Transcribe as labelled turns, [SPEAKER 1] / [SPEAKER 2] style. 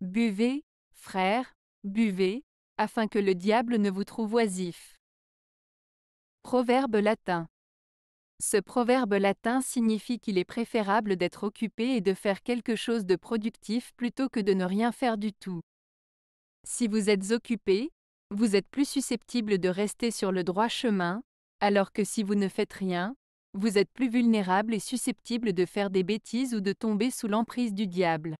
[SPEAKER 1] Buvez, frères, buvez, afin que le diable ne vous trouve oisif. Proverbe latin. Ce proverbe latin signifie qu'il est préférable d'être occupé et de faire quelque chose de productif plutôt que de ne rien faire du tout. Si vous êtes occupé, vous êtes plus susceptible de rester sur le droit chemin, alors que si vous ne faites rien, vous êtes plus vulnérable et susceptible de faire des bêtises ou de tomber sous l'emprise du diable.